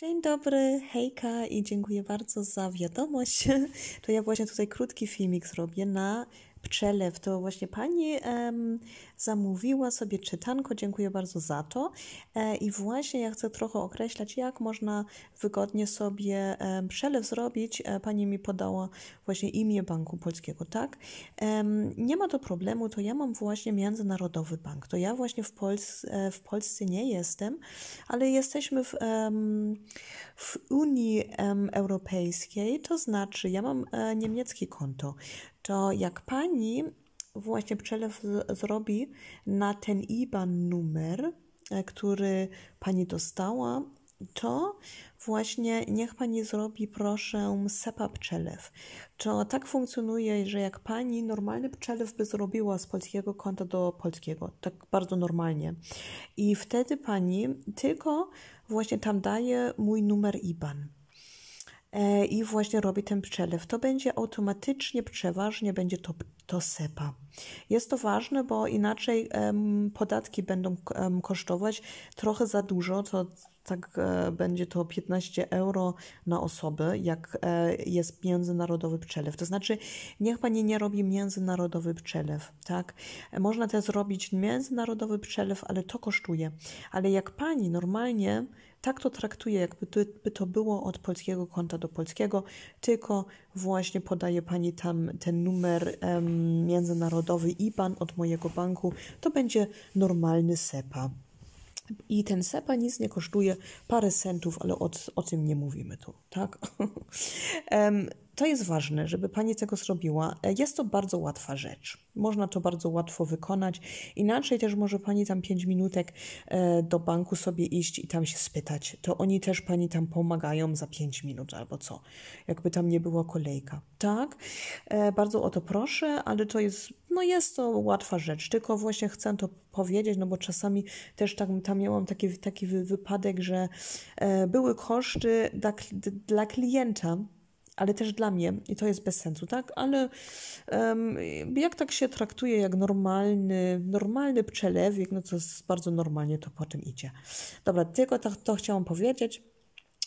Dzień dobry, hejka i dziękuję bardzo za wiadomość. To ja właśnie tutaj krótki filmik zrobię na przelew, to właśnie pani em, zamówiła sobie czytanko, dziękuję bardzo za to. E, I właśnie ja chcę trochę określać, jak można wygodnie sobie przelew zrobić. E, pani mi podała właśnie imię Banku Polskiego, tak? nie ma to problemu, to ja mam właśnie Międzynarodowy Bank. To ja właśnie w, Pols e, w Polsce nie jestem, ale jesteśmy w, w Unii Europejskiej, to znaczy ja mam e, niemieckie konto to jak pani właśnie przelew zrobi na ten IBAN numer, e, który pani dostała, to właśnie niech pani zrobi, proszę, SEPA przelew. To tak funkcjonuje, że jak pani normalny przelew by zrobiła z polskiego konta do polskiego, tak bardzo normalnie. I wtedy pani tylko właśnie tam daje mój numer IBAN. E, i właśnie robi ten przelew. To będzie automatycznie, przeważnie będzie to, to SEPA. Jest to ważne, bo inaczej podatki będą kosztować trochę za dużo, to tak e, będzie to 15 euro na osobę, jak e, jest międzynarodowy przelew. To znaczy, niech Pani nie robi międzynarodowy przelew, tak? Można też zrobić międzynarodowy przelew, ale to kosztuje. Ale jak Pani normalnie tak to traktuję, jakby to, by to było od polskiego konta do polskiego, tylko właśnie podaje Pani tam ten numer międzynarodowy IBAN od mojego banku, to będzie normalny SEPA. I ten SEPA nic nie kosztuje, parę centów, ale o, o tym nie mówimy tu, tak? um, to jest ważne, żeby Pani tego zrobiła. Jest to bardzo łatwa rzecz. Można to bardzo łatwo wykonać. Inaczej też może Pani tam 5 minutek e, do banku sobie iść i tam się spytać. To oni też Pani tam pomagają za 5 minut albo co. Jakby tam nie była kolejka. Tak, e, bardzo o to proszę, ale to jest, no jest to łatwa rzecz. Tylko właśnie chcę to powiedzieć, no bo czasami też tam, tam miałam taki, taki wypadek, że e, były koszty dla, dla klienta, ale też dla mnie, i to jest bez sensu, tak? Ale um, jak tak się traktuje jak normalny, normalny przelewik, no to jest bardzo normalnie to po tym idzie. Dobra, tylko to, to chciałam powiedzieć.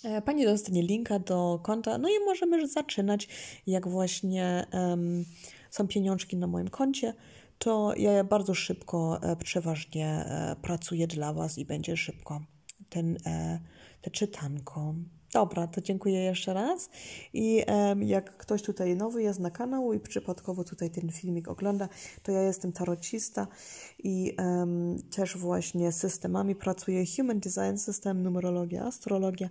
E, pani dostanie linka do konta, no i możemy zaczynać, jak właśnie um, są pieniążki na moim koncie to ja bardzo szybko e, przeważnie e, pracuję dla Was i będzie szybko ten, e, te czytanko Dobra, to dziękuję jeszcze raz. I um, jak ktoś tutaj nowy jest na kanału i przypadkowo tutaj ten filmik ogląda, to ja jestem tarocista i um, też właśnie systemami pracuję Human Design System, numerologia, astrologia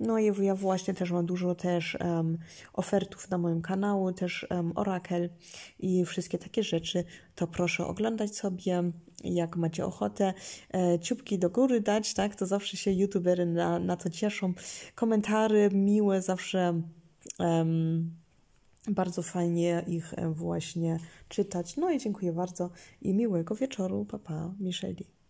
no i ja właśnie też mam dużo też um, ofertów na moim kanału, też um, orakel i wszystkie takie rzeczy, to proszę oglądać sobie, jak macie ochotę. E, ciupki do góry dać, tak? To zawsze się youtubery na, na to cieszą. Komentary miłe zawsze... Um, bardzo fajnie ich właśnie czytać. No i dziękuję bardzo i miłego wieczoru. Papa, pa, Micheli.